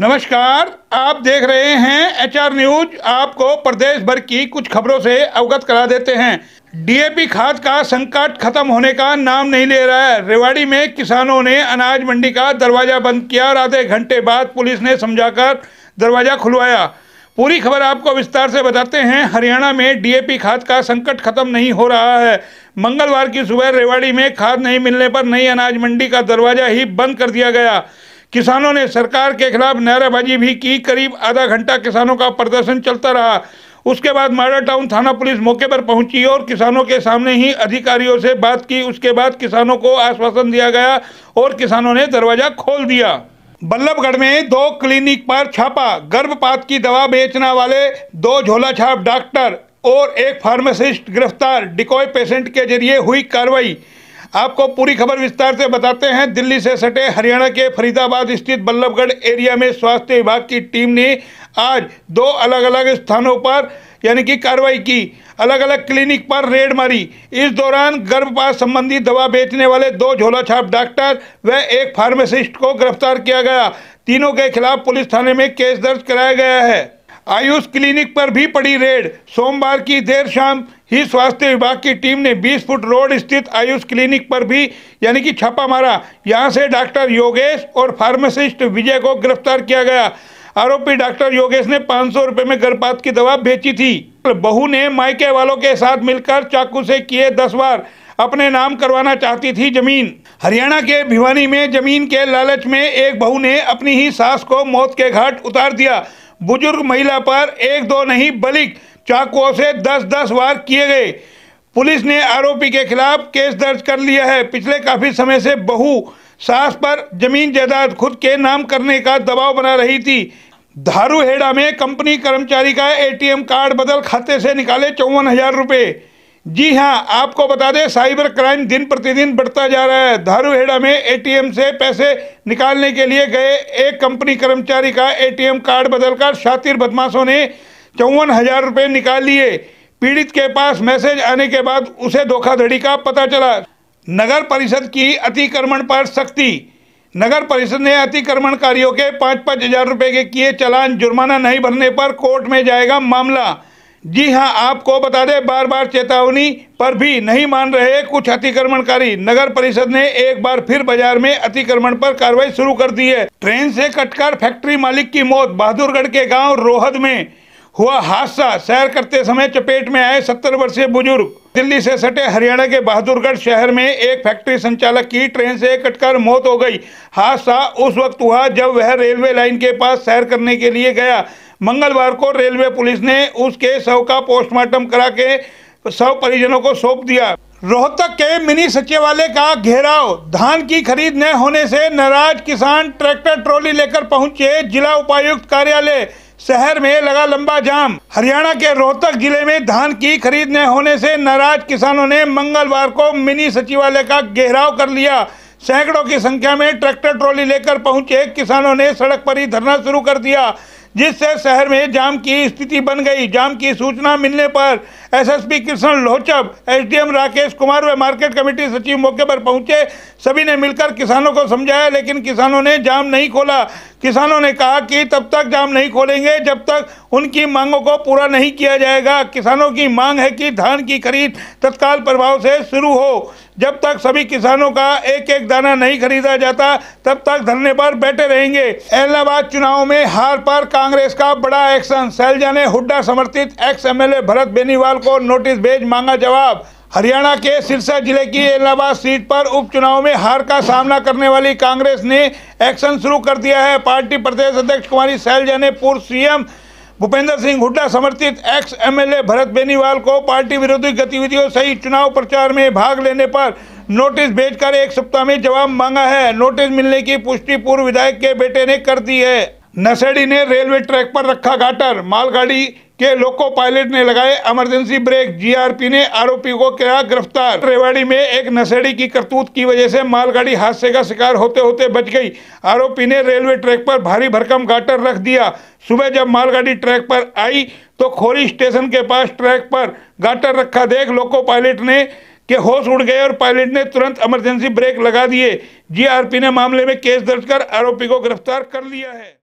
नमस्कार आप देख रहे हैं एचआर न्यूज आपको प्रदेश भर की कुछ खबरों से अवगत करा देते हैं डीएपी खाद का संकट खत्म होने का नाम नहीं ले रहा है रेवाड़ी में किसानों ने अनाज मंडी का दरवाजा बंद किया और आधे घंटे बाद पुलिस ने समझाकर दरवाजा खुलवाया पूरी खबर आपको विस्तार से बताते हैं हरियाणा में डीएपी खाद का संकट खत्म नहीं हो रहा है मंगलवार की सुबह रेवाड़ी में खाद नहीं मिलने पर नई अनाज मंडी का दरवाजा ही बंद कर दिया गया किसानों ने सरकार के खिलाफ नारेबाजी भी की करीब आधा घंटा किसानों का प्रदर्शन चलता रहा उसके बाद माडा टाउन थाना पुलिस मौके पर पहुंची और किसानों के सामने ही अधिकारियों से बात की उसके बाद किसानों को आश्वासन दिया गया और किसानों ने दरवाजा खोल दिया बल्लभगढ़ में दो क्लिनिक पर छापा गर्भपात की दवा बेचने वाले दो झोला छाप डॉक्टर और एक फार्मासिस्ट गिरफ्तार डिकॉय पेशेंट के जरिए हुई कार्रवाई आपको पूरी खबर विस्तार से बताते हैं दिल्ली से सटे हरियाणा के फरीदाबाद स्थित बल्लभगढ़ एरिया में स्वास्थ्य विभाग की टीम ने आज दो अलग अलग स्थानों पर यानी कि कार्रवाई की अलग अलग क्लिनिक पर रेड मारी इस दौरान गर्भपात संबंधी दवा बेचने वाले दो झोला छाप डॉक्टर व एक फार्मासिस्ट को गिरफ्तार किया गया तीनों के खिलाफ पुलिस थाने में केस दर्ज कराया गया है आयुष क्लिनिक पर भी पड़ी रेड सोमवार की देर शाम ही स्वास्थ्य विभाग की टीम ने 20 फुट रोड स्थित आयुष क्लिनिक पर भी यानी कि छापा मारा यहां से डॉक्टर योगेश और फार्मासिस्ट विजय को गिरफ्तार किया गया आरोपी डॉक्टर योगेश ने पाँच सौ रुपये में गर्भपात की दवा बेची थी बहू ने मायके वालों के साथ मिलकर चाकू से किए दस बार अपने नाम करवाना चाहती थी जमीन हरियाणा के भिवानी में जमीन के लालच में एक बहू ने अपनी ही सास को मौत के घाट उतार दिया बुजुर्ग महिला पर एक दो नहीं बल्कि चाकुओं से दस दस वार किए गए पुलिस ने आरोपी के खिलाफ केस दर्ज कर लिया है पिछले काफ़ी समय से बहू सास पर जमीन जायदाद खुद के नाम करने का दबाव बना रही थी धारूहेड़ा में कंपनी कर्मचारी का एटीएम कार्ड बदल खाते से निकाले चौवन हजार रुपये जी हाँ आपको बता दें साइबर क्राइम दिन प्रतिदिन बढ़ता जा रहा है धारूहेड़ा में एटीएम से पैसे निकालने के लिए गए एक कंपनी कर्मचारी का एटीएम कार्ड बदलकर शातिर बदमाशों ने चौवन हजार रुपये निकाल लिए पीड़ित के पास मैसेज आने के बाद उसे धोखाधड़ी का पता चला नगर परिषद की अतिक्रमण पर सख्ती नगर परिषद ने अतिक्रमणकारियों के पाँच पाँच हजार रुपये के किए चलान जुर्माना नहीं भरने पर कोर्ट में जाएगा मामला जी हां आपको बता दें बार बार चेतावनी पर भी नहीं मान रहे कुछ अतिक्रमणकारी नगर परिषद ने एक बार फिर बाजार में अतिक्रमण पर कार्रवाई शुरू कर दी है ट्रेन से कटकर फैक्ट्री मालिक की मौत बहादुरगढ़ के गांव रोहद में हुआ हादसा सैर करते समय चपेट में आए सत्तर वर्षीय बुजुर्ग दिल्ली से सटे हरियाणा के बहादुरगढ़ शहर में एक फैक्ट्री संचालक की ट्रेन से कटकर मौत हो गई हादसा उस वक्त हुआ जब वह रेलवे लाइन के पास सैर करने के लिए गया मंगलवार को रेलवे पुलिस ने उसके शव का पोस्टमार्टम करा के शव परिजनों को सौंप दिया रोहतक के मिनी सचिवालय का घेराव धान की खरीद न होने से नाराज किसान ट्रैक्टर ट्रॉली लेकर पहुंचे जिला उपायुक्त कार्यालय शहर में लगा लंबा जाम हरियाणा के रोहतक जिले में धान की खरीद न होने से नाराज किसानों ने मंगलवार को मिनी सचिवालय का घेराव कर लिया सैकड़ों की संख्या में ट्रैक्टर ट्रॉली लेकर पहुंचे किसानों ने सड़क पर ही धरना शुरू कर दिया जिससे शहर में जाम की स्थिति बन गई जाम की सूचना मिलने पर एसएसपी कृष्ण लोहचब एसडीएम राकेश कुमार व मार्केट कमेटी सचिव मौके पर पहुंचे सभी ने मिलकर किसानों को समझाया लेकिन किसानों ने जाम नहीं खोला किसानों ने कहा कि तब तक जाम नहीं खोलेंगे जब तक उनकी मांगों को पूरा नहीं किया जाएगा किसानों की मांग है कि धान की खरीद तत्काल प्रभाव से शुरू हो जब तक सभी किसानों का एक एक दाना नहीं खरीदा जाता तब तक धरने पर बैठे रहेंगे इलाहाबाद चुनाव में हार पर कांग्रेस का बड़ा एक्शन सैलजा ने हुड्डा समर्थित एक्स एम भरत बेनीवाल को नोटिस भेज मांगा जवाब हरियाणा के सिरसा जिले की इलाहाबाद सीट पर उपचुनाव में हार का सामना करने वाली कांग्रेस ने एक्शन शुरू कर दिया है पार्टी प्रदेश अध्यक्ष कुमारी सैलजा ने पूर्व सीएम भूपेंद्र सिंह हुड्डा समर्थित एक्स एमएलए भरत बेनीवाल को पार्टी विरोधी गतिविधियों सहित चुनाव प्रचार में भाग लेने पर नोटिस भेजकर एक सप्ताह में जवाब मांगा है नोटिस मिलने की पुष्टि पूर्व विधायक के बेटे ने कर दी है नसेड़ी ने रेलवे ट्रैक पर रखा गाटर मालगाड़ी के लोको पायलट ने लगाए इमरजेंसी ब्रेक जीआरपी ने आरोपी को किया गिरफ्तार रेवाड़ी में एक नशेड़ी की करतूत की वजह से मालगाड़ी हादसे का शिकार होते होते बच गई आरोपी ने रेलवे ट्रैक पर भारी भरकम गाटर रख दिया सुबह जब मालगाड़ी ट्रैक पर आई तो खोरी स्टेशन के पास ट्रैक पर गाटर रखा देख लोको पायलट ने के होश उड़ गए और पायलट ने तुरंत इमरजेंसी ब्रेक लगा दिए जीआरपी ने मामले में केस दर्ज कर आरोपी को गिरफ्तार कर लिया है